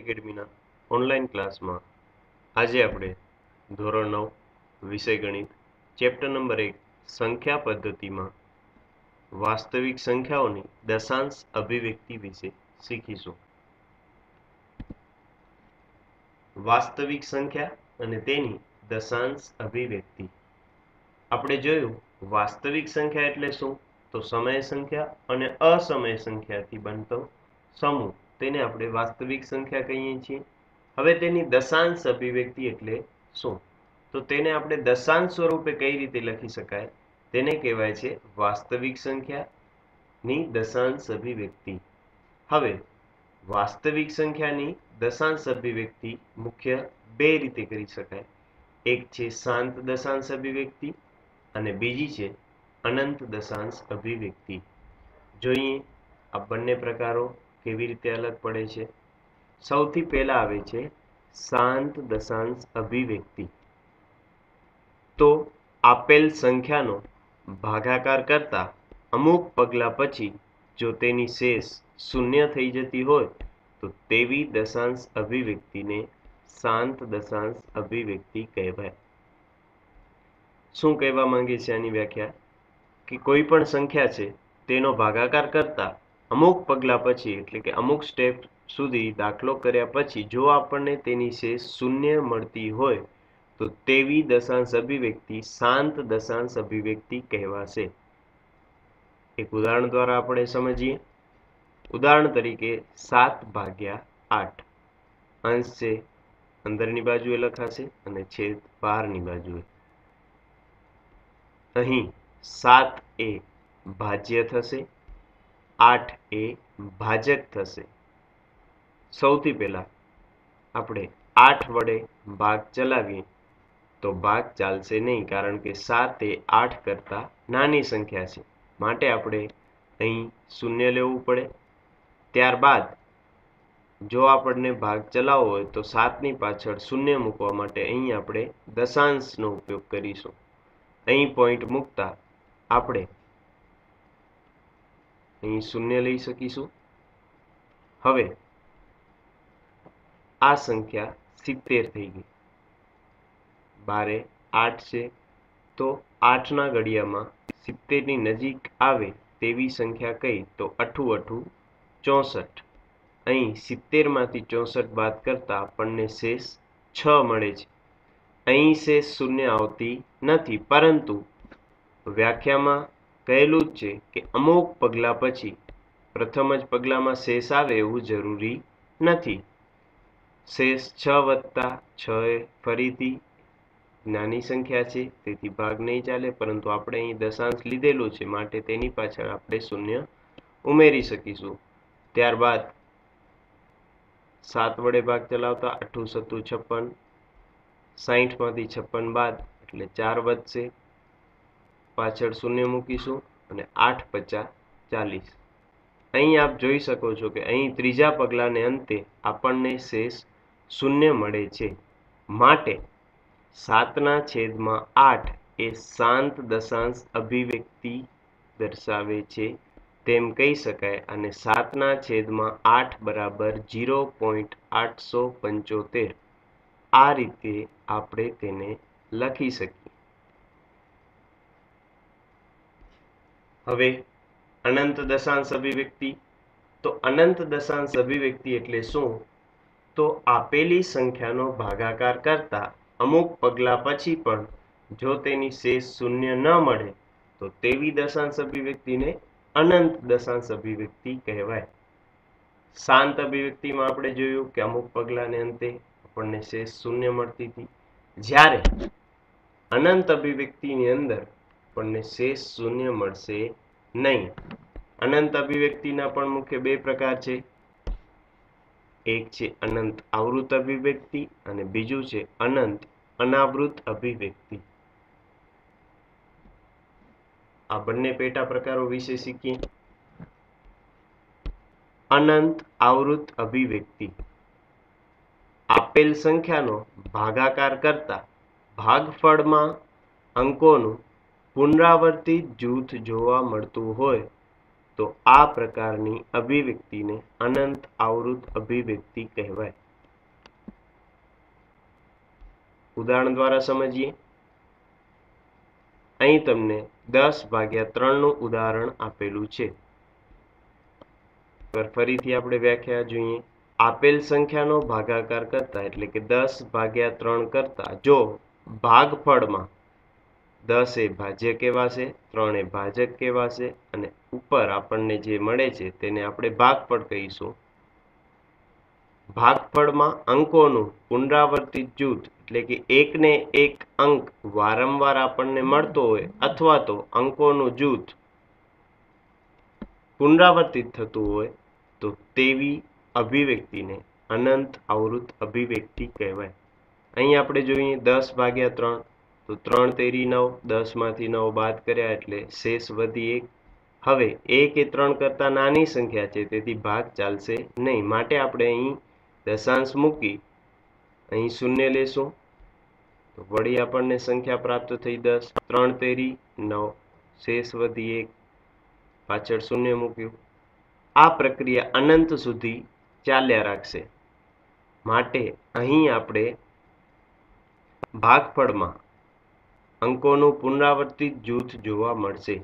એકેડમીના online ક્લાસમાં આજે આપણે ધોરણ નવ વિષય ગણિત ચેપ્ટર નંબર એક સંખ્યા પદ્ધતિમાં વાસ્તવિક સંખ્યાઓની દશાંશ અભિવ્યક્તિ વિશે શીખીશું વાસ્તવિક સંખ્યા અને તેની દશાંશ અભિવ્યક્તિ આપણે જોયું વાસ્તવિક સંખ્યા એટલે શું તો સમય સંખ્યા અને અસમય સંખ્યાથી બનતો સમૂહ તેને આપણે વાસ્તવિક સંખ્યા કહીએ છીએ હવે તેની દશાંશ અભિવ્યક્તિ એટલે શું તો તેને આપણે દશાંશ સ્વરૂપે કઈ રીતે લખી શકાય તેને કહેવાય છે વાસ્તવિક સંખ્યાની દશાંશ અભિવ્યક્તિ હવે વાસ્તવિક સંખ્યાની દશાંશ અભિવ્યક્તિ મુખ્ય બે રીતે કરી શકાય એક છે શાંત દશાંશ અભિવ્યક્તિ અને બીજી છે અનંત દશાંશ અભિવ્યક્તિ જોઈએ આ બંને પ્રકારો કેવી રીતે અલગ પડે છે સૌથી પહેલા આવે છે શાંત દશાંશ અભિવ્યક્તિ તો આપેલ સંખ્યાનો ભાગાકાર કરતા અમુક પગલાં પછી જો તેની શેષ શૂન્ય થઈ જતી હોય તો તેવી દશાંશ અભિવ્યક્તિને શાંત દશાંશ અભિવ્યક્તિ કહેવાય શું કહેવા માંગે છે આની વ્યાખ્યા કે કોઈ પણ સંખ્યા છે તેનો ભાગાકાર કરતા અમુક પગલાં પછી એટલે કે અમુક સ્ટેપ સુધી દાખલો કર્યા પછી જો આપણને તેની શેષ શૂન્ય મળતી હોય તો તેવી દશાંશ અભિવ્યક્તિ શાંત દશાંશ અભિવ્યક્તિ કહેવાશે એક ઉદાહરણ દ્વારા આપણે સમજીએ ઉદાહરણ તરીકે સાત ભાગ્યા આઠ અંશ છે અંદરની બાજુએ લખાશે અને છેદ બહારની બાજુએ અહીં સાત એ ભાજ્ય થશે આઠ એ ભાજક થશે સૌથી પહેલાં આપણે આઠ વડે ભાગ ચલાવીએ તો ભાગ ચાલશે નહીં કારણ કે સાત એ આઠ કરતાં નાની સંખ્યા છે માટે આપણે અહીં શૂન્ય લેવું પડે ત્યારબાદ જો આપણને ભાગ ચલાવવો હોય તો સાતની પાછળ શૂન્ય મૂકવા માટે અહીં આપણે દશાંશનો ઉપયોગ કરીશું અહીં પોઈન્ટ મૂકતા આપણે અહીં શૂન્ય લઈ શકીશું હવે આ સંખ્યા સિત્તેર થઈ ગઈ બારે આઠ છે તો આઠના ઘડિયામાં સિત્તેરની નજીક આવે તેવી સંખ્યા કઈ તો અઠું અઠું ચોસઠ અહીં સિત્તેરમાંથી ચોસઠ બાદ કરતાં આપણને શેષ છ મળે છે અહીં શેષ શૂન્ય આવતી નથી પરંતુ વ્યાખ્યામાં કહેલું જ છે કે અમુક પગલાં પછી પ્રથમ જ પગલામાં શેષ આવે એવું જરૂરી નથી શેષ છ વત્તા છ એ ફરીથી નાની સંખ્યા છે તેથી ભાગ નહીં ચાલે પરંતુ આપણે અહીં દશાંશ લીધેલો છે માટે તેની પાછળ આપણે શૂન્ય ઉમેરી શકીશું ત્યારબાદ સાત વડે ભાગ ચલાવતા અઠ્ઠું સત્તું છપ્પન સાહીઠમાંથી છપ્પન બાદ એટલે ચાર વધશે પાછળ શૂન્ય મૂકીશું અને આઠ પચાસ ચાલીસ અહીં આપ જોઈ શકો છો કે અહીં ત્રીજા પગલાને અંતે આપણને શેષ શૂન્ય મળે છે માટે સાતના છેદમાં આઠ એ શાંત દશાંશ અભિવ્યક્તિ દર્શાવે છે તેમ કહી શકાય અને સાતના છેદમાં આઠ બરાબર જીરો પોઈન્ટ આઠસો પંચોતેર આ રીતે આપણે તેને લખી શકીએ હવે અનંત દશાંશ અભિવ્યક્તિ તો અનંત દશાંશ અભિવ્યક્તિ એટલે શું તો આપેલી સંખ્યાનો ભાગાકાર કરતા અમુક પગલાં પછી પણ જો તેની શેષ શૂન્ય ન મળે તો તેવી દશાંશ અભિવ્યક્તિને અનંત દશાંશ અભિવ્યક્તિ કહેવાય શાંત અભિવ્યક્તિમાં આપણે જોયું કે અમુક પગલાંને અંતે આપણને શેષ શૂન્ય મળતી હતી જ્યારે અનંત અભિવ્યક્તિની અંદર આપણને શેષ શૂન્ય મળશે નહીં અનંત અભિવ્યક્તિના પણ મુખ્ય બે પ્રકાર છે એક છે અનંત આવૃત અભિવ્યક્તિ અને બીજું છે અનંત અનાવૃત અભિવ્યક્તિ આ બંને પેટા પ્રકારો વિશે શીખીએ અનંત આવૃત અભિવ્યક્તિ આપેલ સંખ્યાનો ભાગાકાર કરતા ભાગફળમાં અંકોનું પુનરાવર્તિત જૂથ જોવા મળતું હોય તો આ પ્રકારની અભિવ્યક્તિને અનંત આવૃત અભિવ્યક્તિ કહેવાય ઉદાહરણ દ્વારા સમજીએ અહીં તમને દસ ભાગ્યા ત્રણનું ઉદાહરણ આપેલું છે ફરીથી આપણે વ્યાખ્યા જોઈએ આપેલ સંખ્યાનો ભાગાકાર કરતા એટલે કે દસ ભાગ્યા ત્રણ કરતા જો ભાગફળમાં દસ એ ભાજ્ય કહેવાશે ત્રણ એ ભાજક કહેવાશે અને ઉપર આપણને જે મળે છે તેને આપણે ભાગફળ કહીશું ભાગફળમાં અંકોનું પુનરાવર્તિત જૂથ એટલે કે એકને એક અંક વારંવાર આપણને મળતો હોય અથવા તો અંકોનું જૂથ પુનરાવર્તિત થતું હોય તો તેવી અભિવ્યક્તિને અનંત આવૃત અભિવ્યક્તિ કહેવાય અહીં આપણે જોઈએ દસ ભાગ્યા ત્રણ તો ત્રણ તેરી નવ દસમાંથી નવ બાદ કર્યા એટલે શેષ વધી એક હવે એક એ ત્રણ કરતા નાની સંખ્યા છે તેથી ભાગ ચાલશે નહીં માટે આપણે અહીં દશાંશ મૂકી અહીં શૂન્ય લેશું તો વળી આપણને સંખ્યા પ્રાપ્ત થઈ દસ ત્રણ તેરી નવ શેષ વધી એક પાછળ શૂન્ય મૂક્યું આ પ્રક્રિયા અનંત સુધી ચાલ્યા રાખશે માટે અહીં આપણે ભાગફળમાં અંકોનું પુનરાવર્તિત જૂથ જોવા મળશે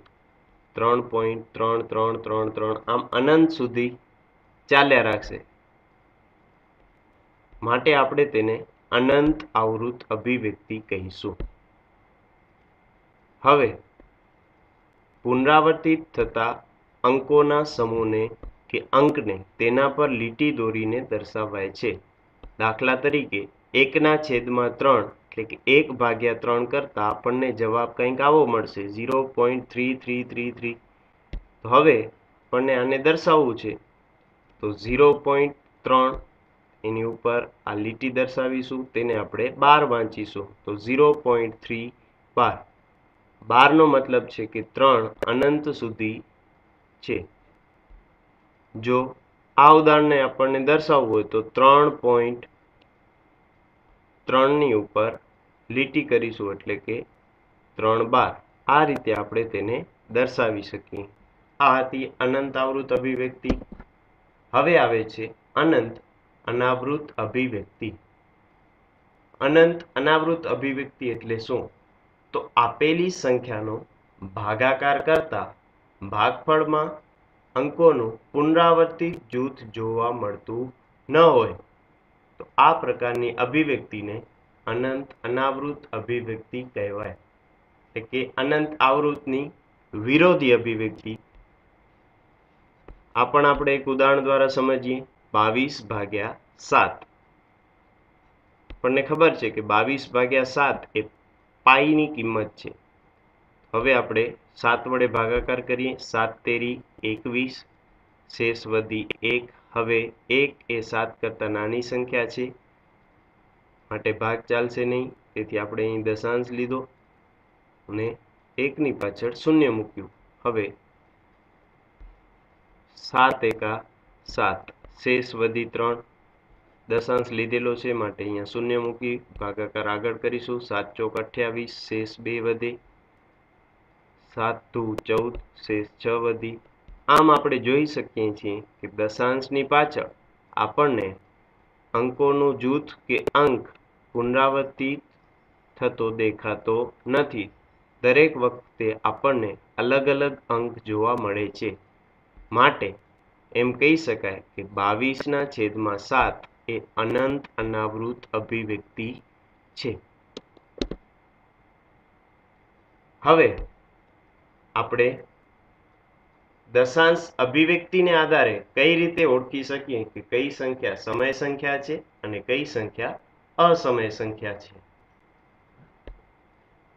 ત્રણ પોઈન્ટ ત્રણ ત્રણ ત્રણ ત્રણ આમ અનંત સુધી ચાલ્યા રાખશે માટે આપણે તેને અનંત આવૃત અભિવ્યક્તિ કહીશું હવે પુનરાવર્તિત થતા અંકોના સમૂહને કે અંકને તેના પર લીટી દોરીને દર્શાવાય છે દાખલા તરીકે એકના છેદમાં ત્રણ એટલે કે એક ભાગ્યા ત્રણ કરતાં આપણને જવાબ કંઈક આવો મળશે zero point three three three three હવે આપણને આને દર્શાવવું છે તો ઝીરો પોઈન્ટ ત્રણ એની ઉપર આ લીટી દર્શાવીશું તેને આપણે બાર વાંચીશું તો ઝીરો પોઈન્ટ થ્રી બાર બારનો મતલબ છે કે ત્રણ અનંત સુધી છે જો આ ઉદાહરણને આપણને દર્શાવવું હોય તો ત્રણ પોઈન્ટ ત્રણની ઉપર લીટી કરીશું એટલે કે ત્રણ બાર આ રીતે આપણે તેને દર્શાવી શકીએ આ હતી અનંત આવૃત અભિવ્યક્તિ હવે આવે છે અનંત અનાવૃત અભિવ્યક્તિ અનંત અનાવૃત અભિવ્યક્તિ એટલે શું તો આપેલી સંખ્યાનો ભાગાકાર કરતા ભાગફળમાં અંકોનું પુનરાવર્તિત જૂથ જોવા મળતું ન હોય તો આ પ્રકારની અભિવ્યક્તિને અનંત અનાવૃત અભિવ્યક્તિ કહેવાય એટલે કે અનંત આવૃતની વિરોધી અભિવ્યક્તિ આ પણ આપણે એક ઉદાહરણ દ્વારા સમજીએ બાવીસ ભાગ્યા સાત આપણને ખબર છે કે બાવીસ ભાગ્યા સાત એ પાઈની કિંમત છે હવે આપણે સાત વડે ભાગાકાર કરીએ સાત તેરી એકવીસ શેષ વધી એક હવે એક એ સાત કરતાં નાની સંખ્યા છે માટે ભાગ ચાલશે નહીં તેથી આપણે અહીં દશાંશ લીધો અને એકની પાછળ શૂન્ય મૂક્યું હવે સાત એકા સાત શેષ વધી ત્રણ દશાંશ લીધેલો છે માટે અહીંયા શૂન્ય મૂકી ભાગાકાર આગળ કરીશું સાત ચોક અઠ્યાવીસ શેષ બે વધે સાત ધુ ચૌદ શેષ છ વધી આમ આપણે જોઈ શકીએ છીએ કે દશાંશની પાછળ આપણને અંકોનું જૂથ કે અંક પુનરાવર્તિત થતો દેખાતો નથી દરેક વખતે આપણને અલગ અલગ અંક જોવા મળે છે માટે એમ કહી શકાય કે બાવીસના છેદમાં સાત એ અનંત અનાવૃત અભિવ્યક્તિ છે હવે આપણે દશાંશ અભિવ્યક્તિને આધારે કઈ રીતે ઓળખી શકીએ કે કઈ સંખ્યા સમય સંખ્યા છે અને કઈ સંખ્યા અસમય સંખ્યા છે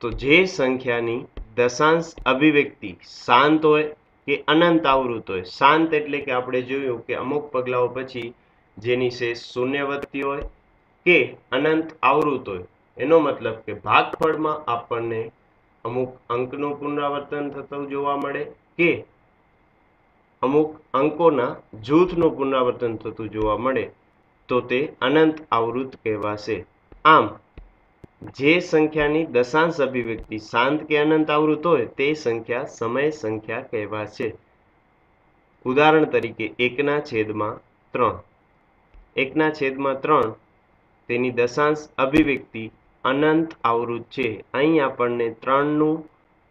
તો જે સંખ્યાની દશાંશ અભિવ્યક્તિ શાંત હોય કે અનંત આવૃત હોય શાંત એટલે કે આપણે જોયું કે અમુક પગલાઓ પછી જેની શેષ શૂન્યવર્તી હોય કે અનંત આવૃત હોય એનો મતલબ કે ભાગફળમાં આપણને અમુક અંકનું પુનરાવર્તન થતું જોવા મળે કે અમુક અંકોના જૂથનું પુનરાવર્તન થતું જોવા મળે તો તે અનંત આવૃત કહેવાશે આમ જે સંખ્યાની દશાંશ અભિવ્યક્તિ શાંત કે અનંત આવૃત હોય તે સંખ્યા સમય સંખ્યા કહેવાશે ઉદાહરણ તરીકે એકના છેદમાં ત્રણ એકના છેદમાં ત્રણ તેની દશાંશ અભિવ્યક્તિ અનંત આવૃત છે અહીં આપણને ત્રણનું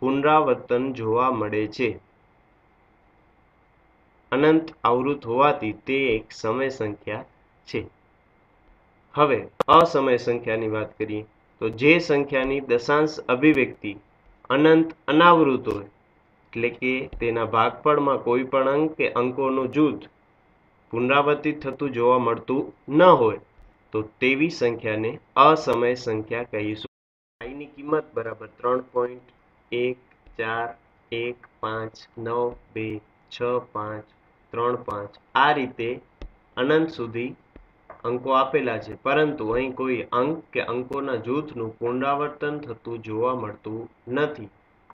પુનરાવર્તન જોવા મળે છે અનંત આવૃત હોવાથી તે એક સમય સંખ્યા છે હવે અસમય સંખ્યાની વાત કરીએ તો જે સંખ્યાની દશાંશ અભિવ્યક્તિ અનંત અનાવૃત હોય એટલે કે તેના ભાગફળમાં કોઈ પણ અંક કે અંકોનું જૂથ પુનરાવર્તિત થતું જોવા મળતું ન હોય તો તેવી સંખ્યાને અસમય સંખ્યા કહીશું આઈની કિંમત બરાબર ત્રણ પોઈન્ટ એક ચાર એક પાંચ નવ બે છ પાંચ ત્રણ પાંચ આ રીતે અનંત સુધી અંકો આપેલા છે પરંતુ અહીં કોઈ અંક કે અંકોના જૂથનું પુનરાવર્તન થતું જોવા મળતું નથી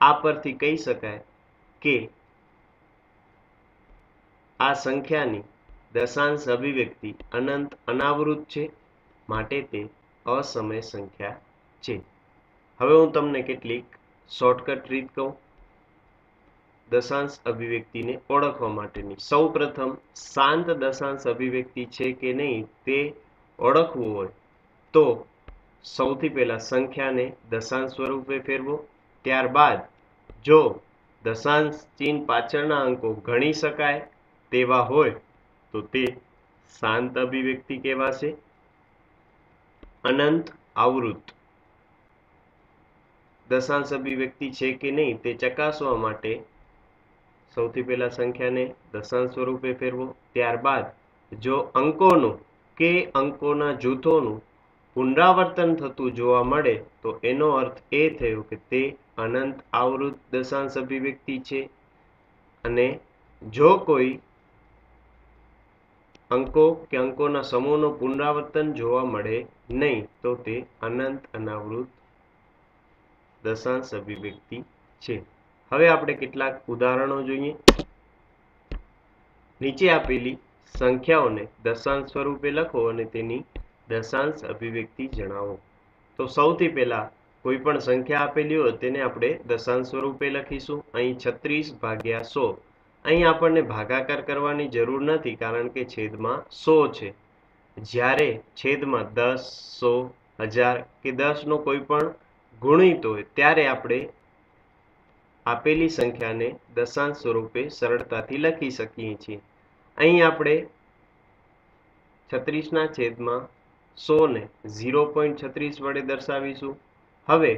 આ પરથી કહી શકાય કે આ સંખ્યાની દશાંશ અભિવ્યક્તિ અનંત અનાવૃત છે માટે તે અસમય સંખ્યા છે હવે હું તમને કેટલીક શોર્ટકટ રીત કહું દશાંશ અભિવ્યક્તિને ઓળખવા માટેની સૌપ્રથમ શાંત દશાંશ અભિવ્યક્તિ છે કે નહીં તે ઓળખવું હોય તો સૌથી પહેલાં સંખ્યાને દશાંશ સ્વરૂપે ફેરવો ત્યારબાદ જો દશાંશ ચીન પાછળના અંકો ગણી શકાય તેવા હોય તો તે શાંત અભિવ્યક્તિ કહેવાશે અનંત આવૃત દશાંશ અભિવ્યક્તિ છે કે નહીં તે ચકાસવા માટે સૌથી પહેલા સંખ્યાને દશાંશ સ્વરૂપે ફેરવો ત્યારબાદ જો અંકોનું કે અંકોના જૂથોનું પુનરાવર્તન થતું જોવા મળે તો એનો અર્થ એ થયો કે તે અનંત આવૃત દશાંશ અભિવ્યક્તિ છે અને જો કોઈ અંકો કે અંકોના સમૂહનું પુનરાવર્તન જોવા મળે નહીં તો તે અનંત અનાવૃત દશાંશ અભિવ્યક્તિ છે હવે આપણે કેટલાક ઉદાહરણો જોઈએ નીચે આપેલી સંખ્યાઓને દશાંશ સ્વરૂપે લખો અને તેની દશાંશ અભિવ્યક્તિ જણાવો તો સૌથી પહેલાં કોઈ પણ સંખ્યા આપેલી હોય તેને આપણે દશાંશ સ્વરૂપે લખીશું અહીં છત્રીસ ભાગ્યા સો અહીં આપણને ભાગાકાર કરવાની જરૂર નથી કારણ કે છેદમાં સો છે જ્યારે છેદમાં દસ સો હજાર કે દસનો કોઈ પણ ગુણિત હોય ત્યારે આપણે આપેલી સંખ્યાને દશાંશ સ્વરૂપે સરળતાથી લખી શકીએ છીએ અહીં આપણે છત્રીસના છેદમાં સોને ઝીરો પોઈન્ટ છત્રીસ વડે દર્શાવીશું હવે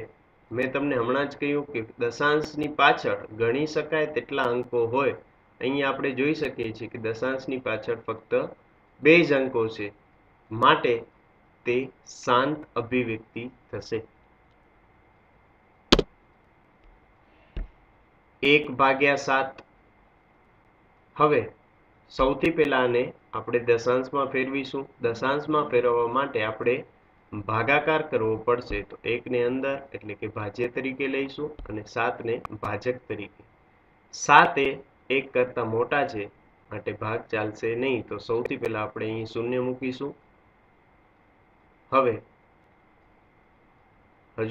મેં તમને હમણાં જ કહ્યું કે દશાંશની પાછળ ગણી શકાય તેટલા અંકો હોય અહીં આપણે જોઈ શકીએ છીએ કે દશાંશની પાછળ ફક્ત બે જ અંકો છે માટે તે શાંત અભિવ્યક્તિ થશે એક ભાગ્યા સાત હવે સૌથી પહેલાં આને આપણે દશાંશમાં ફેરવીશું દશાંશમાં ફેરવવા માટે આપણે ભાગાકાર કરવો પડશે તો એકને અંદર એટલે કે ભાજ્ય તરીકે લઈશું અને સાતને ભાજક તરીકે સાત એ એક કરતાં મોટા છે માટે ભાગ ચાલશે નહીં તો સૌથી પહેલાં આપણે અહીં શૂન્ય મૂકીશું હવે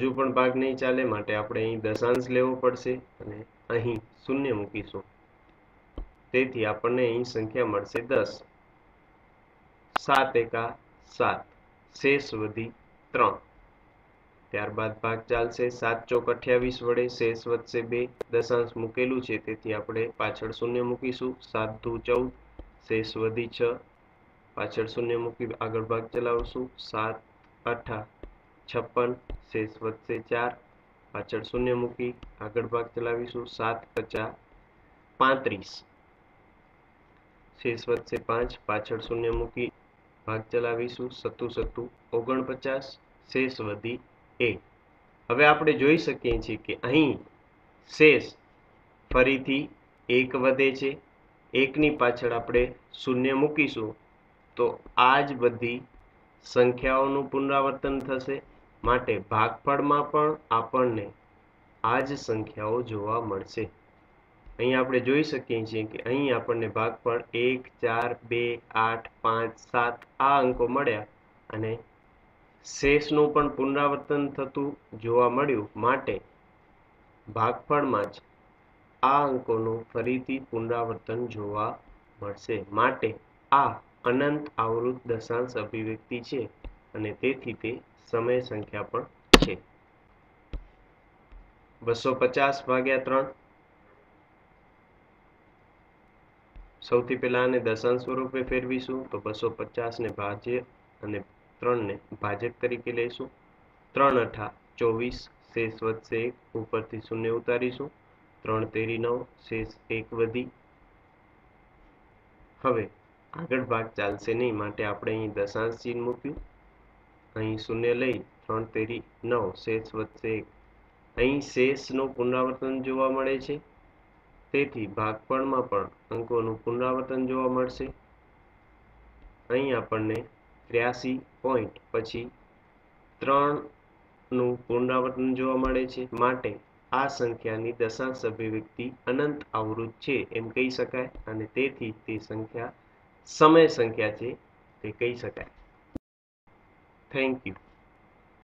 હજુ પણ ભાગ નહીં ચાલે માટે આપણે અહીં દશાંશ લેવો પડશે અને અહીં શૂન્ય મૂકીશું તેથી આપણને અહીં સંખ્યા મળશે દસ સાત એકા સાત શેષ વધી ત્રણ ત્યારબાદ ભાગ ચાલશે સાત ચોક અઠ્યાવીસ વડે શેષ વધશે બે દશાંશ મૂકેલું છે તેથી આપણે પાછળ શૂન્ય મૂકીશું સાત દુ ચૌદ શેષ વધી છ પાછળ શૂન્ય મૂકી આગળ ભાગ ચલાવશું સાત અઠા છપ્પન શેષ વધશે ચાર પાછળ શૂન્ય મૂકી આગળ ભાગ ચલાવીશું સાત પચાસ પાંત્રીસ શેષ વધશે પાંચ પાછળ શૂન્ય મૂકી ભાગ ચલાવીશું સત્તુ સત્તુ ઓગણપચાસ શેષ વધી એ હવે આપણે જોઈ શકીએ છીએ કે અહીં શેષ ફરીથી એક વધે છે એકની પાછળ આપણે શૂન્ય મૂકીશું તો આ જ બધી સંખ્યાઓનું પુનરાવર્તન થશે માટે ભાગફળમાં પણ આપણને આ જ સંખ્યાઓ જોવા મળશે અહીં આપણે જોઈ શકીએ છીએ કે અહીં આપણને ભાગફળ એક ચાર બે આઠ પાંચ સાત આ અંકો મળ્યા અને શેષનું પણ પુનરાવર્તન થતું જોવા મળ્યું માટે ભાગફળમાં જ આ અંકોનું ફરીથી પુનરાવર્તન જોવા મળશે માટે આ અનંત આવૃત દશાંશ અભિવ્યક્તિ છે અને તેથી તે સમય સંખ્યા પણ છે બસો પચાસ ભાગ્યા ત્રણ સૌથી પહેલા આને દશાંશ સ્વરૂપે ફેરવીશું તો બસો પચાસને ભાજ્ય અને ત્રણને ભાજક તરીકે લઈશું ત્રણ અઠા ચોવીસ શેષ વધશે એક ઉપરથી શૂન્ય ઉતારીશું ત્રણ તેરી નવ શેષ એક વધી હવે આગળ ભાગ ચાલશે નહીં માટે આપણે અહીં દશાંશ ચિહ્ન મૂક્યું અહીં શૂન્ય લઈ ત્રણ તેરી નવ શેષ વધશે એક અહીં શેષનું પુનરાવર્તન જોવા મળે છે તેથી ભાગપણમાં પણ અંકોનું પુનરાવર્તન જોવા મળશે અહીં આપણને ત્ર્યાસી પોઈન્ટ પછી ત્રણનું પુનરાવર્તન જોવા મળે છે માટે આ સંખ્યાની દશાંશ અભિવ્યક્તિ અનંત આવૃત છે એમ કહી શકાય અને તેથી તે સંખ્યા સમય સંખ્યા છે તે કહી શકાય thank you.